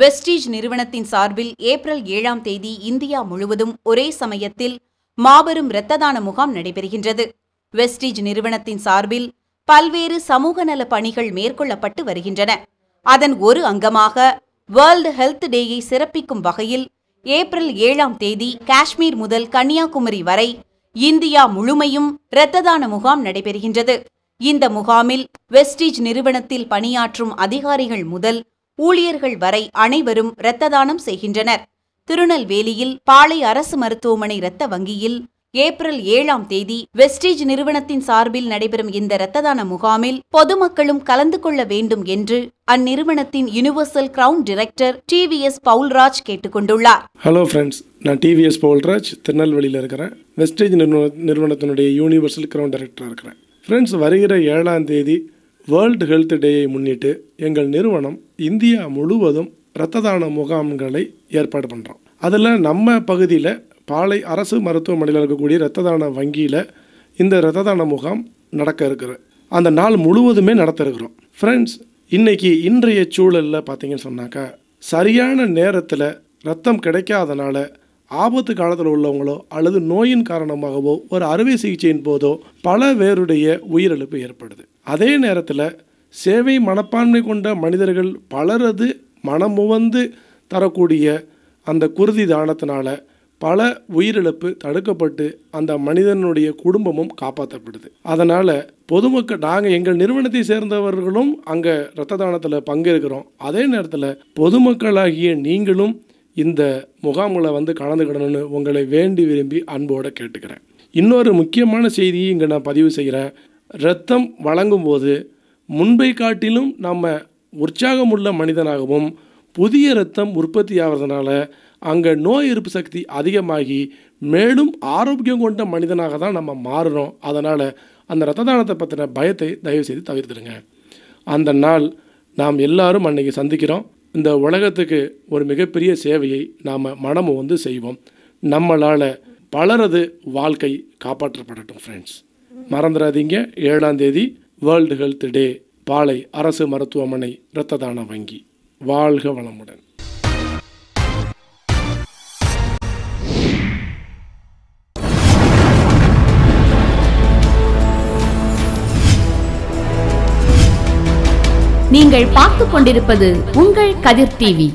Vestige நிறுவனத்தின் சார்பில் April ஏழாம் தேதி இந்தியா முழுவதும் ஒரே சமயத்தில் மாபெரும் இரத்ததான முகாம் நடைபெறுகின்றது வெஸ்டீஜ் நிறுவனத்தின் சார்பில் பல்வேறு சமூக நல பணிகள் மேற்கொள்ளப்பட்டு வருகின்றன அதன் ஒரு அங்கமாக வேர்ல்டு ஹெல்த் டேயை சிறப்பிக்கும் வகையில் ஏப்ரல் ஏழாம் தேதி காஷ்மீர் முதல் கன்னியாகுமரி வரை இந்தியா முழுமையும் இரத்த தான முகாம் நடைபெறுகின்றது இந்த முகாமில் வெஸ்டீஜ் நிறுவனத்தில் பணியாற்றும் அதிகாரிகள் முதல் ஊழியர்கள் வரை அனைவரும் இரத்த தானம் செய்கின்றனர் திருநெல்வேலியில் பாளை அரசு மருத்துவமனை இரத்த வங்கியில் ஏப்ரல் ஏழாம் தேதி வெஸ்டேஜ் நிறுவனத்தின் சார்பில் நடைபெறும் இந்த இரத்ததான முகாமில் பொதுமக்களும் கலந்து கொள்ள வேண்டும் என்று அந்நிறுவனத்தின் universal crown director TVS Paulraj கேட்டுக்கொண்டுள்ளார் ஹலோ ஃப்ரெண்ட்ஸ் நான் டிவிஎஸ் பவுல்ராஜ் திருநெல்வேலியில் இருக்கிறேன் வெஸ்டேஜ் நிறுவனத்தினுடைய யூனிவர்சல் கிரவுன் டைரக்டராக இருக்கிறேன் ஃப்ரெண்ட்ஸ் வருகிற ஏழாம் தேதி வேர்ல்டு ஹெல்த் டேயை முன்னிட்டு எங்கள் நிறுவனம் இந்தியா முழுவதும் இரத்த தான முகாம்களை ஏற்பாடு பண்ணுறோம் அதில் நம்ம பகுதியில் பாலை அரசு மருத்துவமனையில் இருக்கக்கூடிய இரத்த தான வங்கியில் இந்த இரத்த தான முகாம் நடக்க இருக்கிற அந்த நாள் முழுவதுமே நடத்த இருக்கிறோம் ஃப்ரெண்ட்ஸ் இன்றைக்கி இன்றைய சூழலில் பார்த்தீங்கன்னு சொன்னாக்கா சரியான நேரத்தில் ரத்தம் கிடைக்காதனால ஆபத்து காலத்தில் உள்ளவங்களோ அல்லது நோயின் காரணமாகவோ ஒரு அறுவை சிகிச்சையின் போதோ பல பேருடைய உயிரிழப்பு ஏற்படுது அதே நேரத்தில் சேவை மனப்பான்மை கொண்ட மனிதர்கள் பலரது மனமுவந்து தரக்கூடிய அந்த குருதி தானத்தினால் பல உயிரிழப்பு தடுக்கப்பட்டு அந்த மனிதனுடைய குடும்பமும் காப்பாற்றப்படுது அதனால் பொதுமக்கள் நாங்கள் எங்கள் நிறுவனத்தை சேர்ந்தவர்களும் அங்கே இரத்த தானத்தில் பங்கேற்கிறோம் அதே நேரத்தில் பொதுமக்களாகிய நீங்களும் இந்த முகாமில் வந்து கலந்துக்கிடணும்னு உங்களை வேண்டி விரும்பி அன்போடு கேட்டுக்கிறேன் இன்னொரு முக்கியமான செய்தியை இங்கே நான் பதிவு செய்கிறேன் இரத்தம் வழங்கும்போது முன்பை காட்டிலும் நம்ம உற்சாகமுள்ள மனிதனாகவும் புதிய ரத்தம் உற்பத்தி ஆகிறதுனால அங்கே நோய் எதிர்ப்பு சக்தி அதிகமாகி மேலும் ஆரோக்கியம் கொண்ட மனிதனாக தான் நம்ம மாறுறோம் அதனால் அந்த ரத்த தானத்தை பற்றின பயத்தை தயவுசெய்து தவிர்த்துடுங்க அந்த நாள் நாம் எல்லாரும் அன்றைக்கி சந்திக்கிறோம் இந்த உலகத்துக்கு ஒரு மிகப்பெரிய சேவையை நாம் மனம் வந்து செய்வோம் நம்மளால் பலரது வாழ்க்கை காப்பாற்றப்படட்டும் ஃப்ரெண்ட்ஸ் மறந்துடாதீங்க ஏழாம் தேதி வேர்ல்டு ஹெல்த் டே பாலை அரசு மருத்துவமனை இரத்த தான வங்கி வாழ்க வளமுடன் நீங்கள் பார்த்து கொண்டிருப்பது உங்கள் கதிர் டிவி